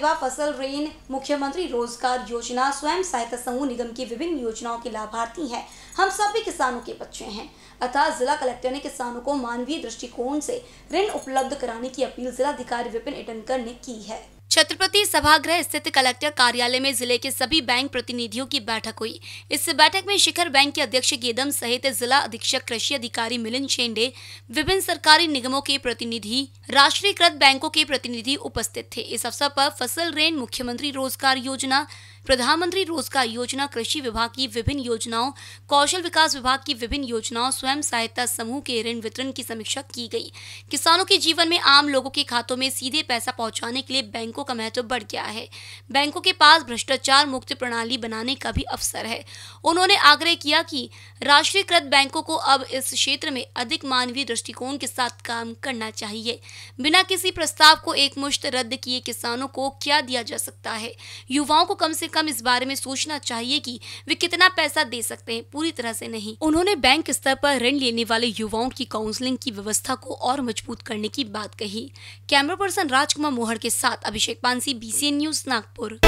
परिवार फसल ऋण मुख्यमंत्री रोजगार योजना स्वयं सहायता समूह निगम की विभिन्न योजनाओं के लाभार्थी हैं हम सब भी किसानों के बच्चे हैं अतः जिला कलेक्टर ने किसानों को मानवीय दृष्टिकोण से ऋण उपलब्ध कराने की अपील जिलाधिकारी विपिन इटनकर ने की है छत्रपति सभागृह स्थित कलेक्टर कार्यालय में जिले के सभी बैंक प्रतिनिधियों की बैठक हुई इस बैठक में शिखर बैंक के अध्यक्ष गेदम सहित जिला अधीक्षक कृषि अधिकारी मिलिन शेंडे विभिन्न सरकारी निगमों के प्रतिनिधि राष्ट्रीयकृत बैंकों के प्रतिनिधि उपस्थित थे इस अवसर पर फसल ऋण मुख्यमंत्री रोजगार योजना प्रधानमंत्री रोजगार योजना कृषि विभाग की विभिन्न योजनाओं कौशल विकास विभाग की विभिन्न योजनाओं स्वयं सहायता समूह के ऋण वितरण की समीक्षा की गई किसानों के जीवन में आम लोगों के खातों में सीधे पैसा पहुंचाने के लिए बैंकों का महत्व बढ़ गया है बैंकों के पास भ्रष्टाचार मुक्त प्रणाली बनाने का भी अवसर है उन्होंने आग्रह किया कि राष्ट्रीयकृत बैंकों को अब इस क्षेत्र में अधिक मानवीय दृष्टिकोण के साथ काम करना चाहिए बिना किसी प्रस्ताव को एकमुश्त रद्द किए किसानों को क्या दिया जा सकता है युवाओं को कम से कम इस बारे में सोचना चाहिए कि वे कितना पैसा दे सकते हैं पूरी तरह से नहीं उन्होंने बैंक स्तर पर ऋण लेने वाले युवाओं की काउंसलिंग की व्यवस्था को और मजबूत करने की बात कही कैमरा पर्सन राजकुमार मोहर के साथ अभिषेक पानसी बीसीएन न्यूज नागपुर